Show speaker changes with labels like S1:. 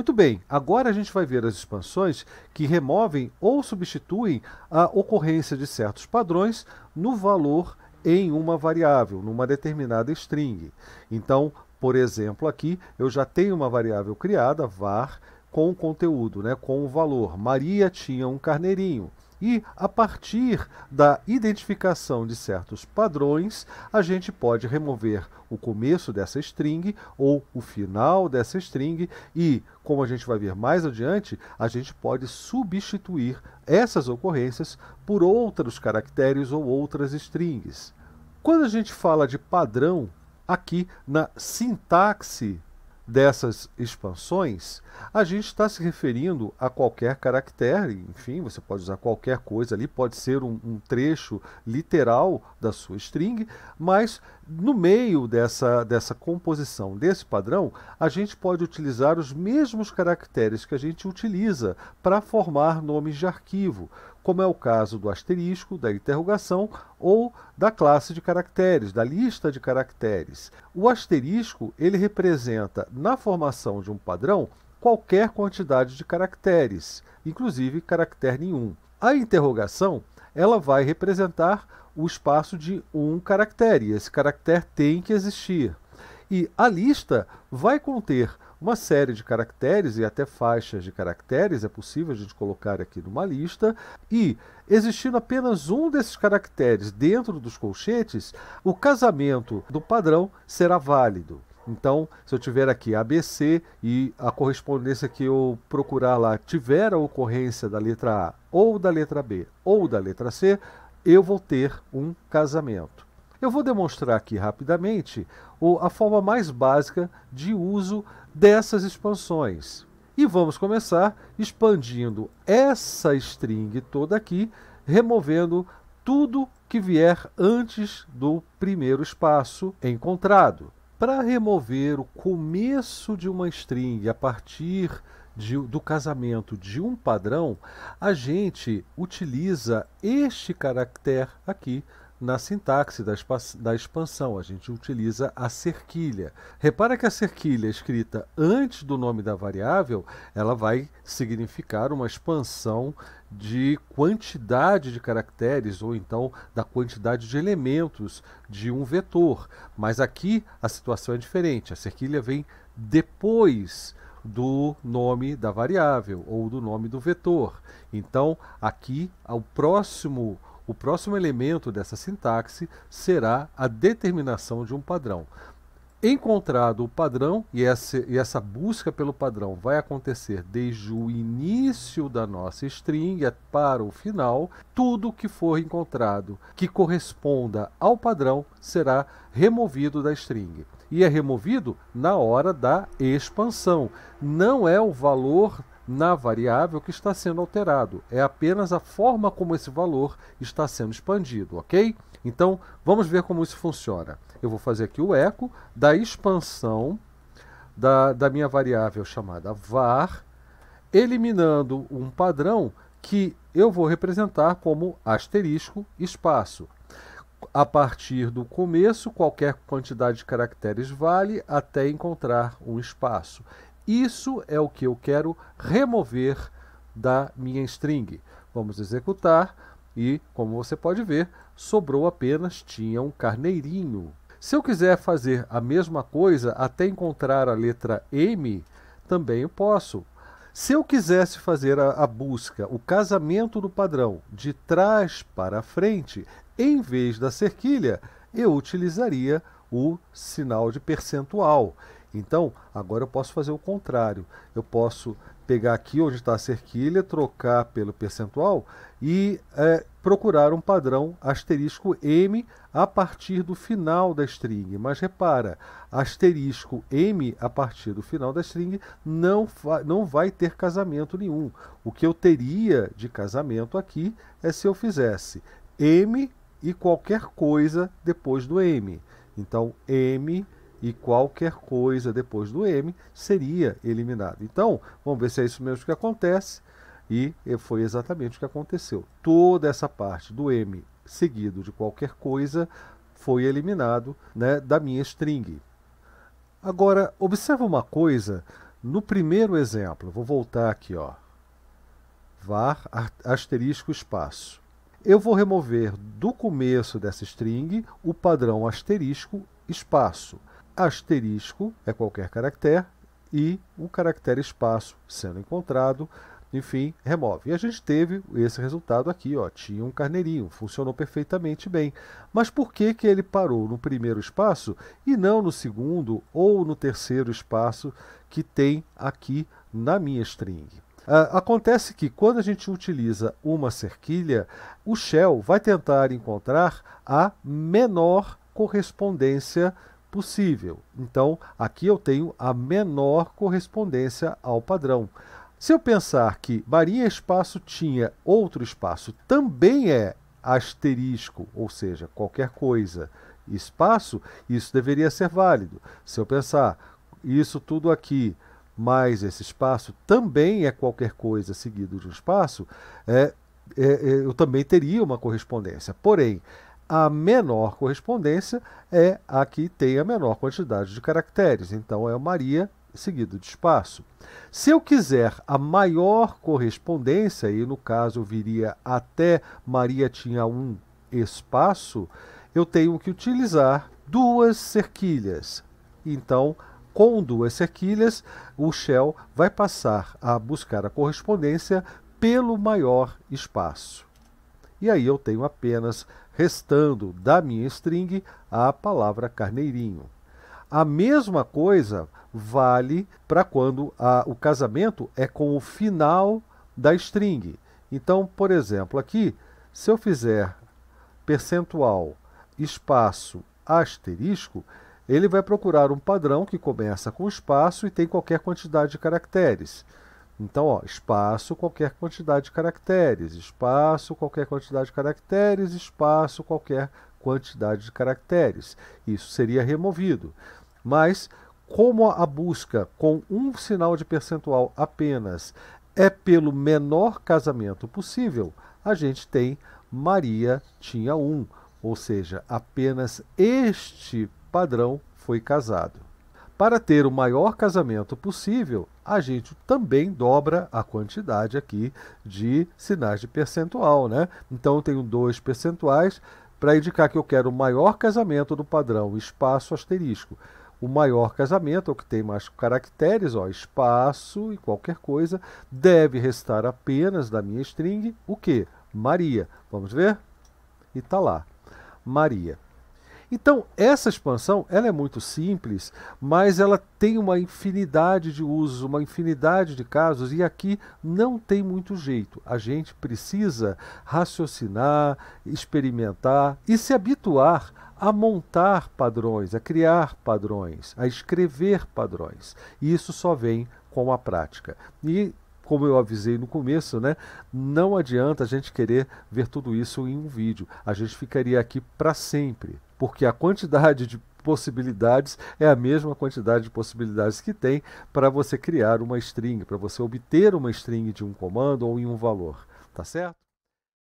S1: Muito bem, agora a gente vai ver as expansões que removem ou substituem a ocorrência de certos padrões no valor em uma variável, numa determinada string. Então, por exemplo, aqui eu já tenho uma variável criada, var, com o conteúdo, né, com o valor. Maria tinha um carneirinho. E a partir da identificação de certos padrões, a gente pode remover o começo dessa string ou o final dessa string e, como a gente vai ver mais adiante, a gente pode substituir essas ocorrências por outros caracteres ou outras strings. Quando a gente fala de padrão, aqui na sintaxe dessas expansões, a gente está se referindo a qualquer caractere, enfim, você pode usar qualquer coisa ali, pode ser um, um trecho literal da sua string, mas no meio dessa, dessa composição, desse padrão, a gente pode utilizar os mesmos caracteres que a gente utiliza para formar nomes de arquivo como é o caso do asterisco, da interrogação ou da classe de caracteres, da lista de caracteres. O asterisco, ele representa na formação de um padrão qualquer quantidade de caracteres, inclusive caractere nenhum. A interrogação, ela vai representar o espaço de um caractere, e esse caractere tem que existir. E a lista vai conter uma série de caracteres e até faixas de caracteres é possível a gente colocar aqui numa lista, e existindo apenas um desses caracteres dentro dos colchetes, o casamento do padrão será válido. Então, se eu tiver aqui ABC e a correspondência que eu procurar lá tiver a ocorrência da letra A, ou da letra B, ou da letra C, eu vou ter um casamento. Eu vou demonstrar aqui rapidamente a forma mais básica de uso dessas expansões. E vamos começar expandindo essa string toda aqui, removendo tudo que vier antes do primeiro espaço encontrado. Para remover o começo de uma string a partir de, do casamento de um padrão, a gente utiliza este caractere aqui, na sintaxe da, expansão. A gente utiliza a cerquilha. Repara que a cerquilha escrita antes do nome da variável, ela vai significar uma expansão de quantidade de caracteres ou então da quantidade de elementos de um vetor. Mas aqui a situação é diferente. A cerquilha vem depois do nome da variável ou do nome do vetor. Então, aqui, o próximo o próximo elemento dessa sintaxe será a determinação de um padrão. Encontrado o padrão, e essa, e essa busca pelo padrão vai acontecer desde o início da nossa string para o final, tudo que for encontrado que corresponda ao padrão será removido da string e é removido na hora da expansão. Não é o valor na variável que está sendo alterado, é apenas a forma como esse valor está sendo expandido, ok? Então, vamos ver como isso funciona. Eu vou fazer aqui o eco da expansão da, da minha variável chamada var, eliminando um padrão que eu vou representar como asterisco espaço. A partir do começo, qualquer quantidade de caracteres vale até encontrar um espaço. Isso é o que eu quero remover da minha string. Vamos executar e, como você pode ver, sobrou apenas tinha um carneirinho. Se eu quiser fazer a mesma coisa até encontrar a letra M, também eu posso. Se eu quisesse fazer a, a, busca, o casamento do padrão de trás para frente, em vez da cerquilha, eu utilizaria o sinal de percentual. Então, agora eu posso fazer o contrário. Eu posso pegar aqui onde está a cerquilha, trocar pelo percentual e é, procurar um padrão asterisco M a partir do final da string. Mas repara, asterisco M a partir do final da string não, não vai ter casamento nenhum. O que eu teria de casamento aqui é se eu fizesse M e qualquer coisa depois do M. Então, M e qualquer coisa depois do M seria eliminado. Então, vamos ver se é isso mesmo que acontece. E foi exatamente o que aconteceu. Toda essa parte do M seguido de qualquer coisa foi eliminado né, da minha string. Agora, observa uma coisa no primeiro exemplo. Vou voltar aqui, ó. var asterisco espaço. Eu vou remover do começo dessa string o padrão asterisco espaço asterisco é qualquer caractere e o caractere espaço sendo encontrado, enfim, remove. E a gente teve esse resultado aqui, ó, tinha um carneirinho, funcionou perfeitamente bem. Mas por que, que ele parou no primeiro espaço e não no segundo ou no terceiro espaço que tem aqui na minha string? Uh, acontece que quando a gente utiliza uma cerquilha, o shell vai tentar encontrar a menor correspondência possível. Então, aqui eu tenho a menor correspondência ao padrão. Se eu pensar que Maria Espaço tinha outro espaço, também é asterisco, ou seja, qualquer coisa, espaço, isso deveria ser válido. Se eu pensar isso tudo aqui mais esse espaço também é qualquer coisa seguido de um espaço, é, é, é eu também teria uma correspondência. Porém, a menor correspondência é a que tem a menor quantidade de caracteres. Então é o Maria seguido de espaço. Se eu quiser a maior correspondência, e no caso viria até Maria tinha um espaço, eu tenho que utilizar duas cerquilhas. Então, com duas cerquilhas, o shell vai passar a buscar a correspondência pelo maior espaço. E aí eu tenho apenas, restando da minha string, a palavra carneirinho. A mesma coisa vale para quando a, o casamento é com o final da string. Então, por exemplo, aqui, se eu fizer percentual espaço asterisco, ele vai procurar um padrão que começa com espaço e tem qualquer quantidade de caracteres. Então, ó, espaço, qualquer quantidade de caracteres, espaço, qualquer quantidade de caracteres, espaço, qualquer quantidade de caracteres. Isso seria removido. Mas, como a busca com um sinal de percentual apenas é pelo menor casamento possível, a gente tem Maria tinha um, ou seja, apenas este padrão foi casado. Para ter o maior casamento possível, a gente também dobra a quantidade aqui de sinais de percentual, né? Então eu tenho dois percentuais para indicar que eu quero o maior casamento do padrão espaço asterisco. O maior casamento, o que tem mais caracteres, ó, espaço e qualquer coisa, deve restar apenas da minha string o que? Maria. Vamos ver? E tá lá. Maria. Então, essa expansão ela é muito simples, mas ela tem uma infinidade de usos, uma infinidade de casos, e aqui não tem muito jeito. A gente precisa raciocinar, experimentar e se habituar a montar padrões, a criar padrões, a escrever padrões. E isso só vem com a prática. E como eu avisei no começo, né? Não adianta a gente querer ver tudo isso em um vídeo. A gente ficaria aqui para sempre porque a quantidade de possibilidades é a mesma quantidade de possibilidades que tem para você criar uma string, para você obter uma string de um comando ou em um valor, tá certo?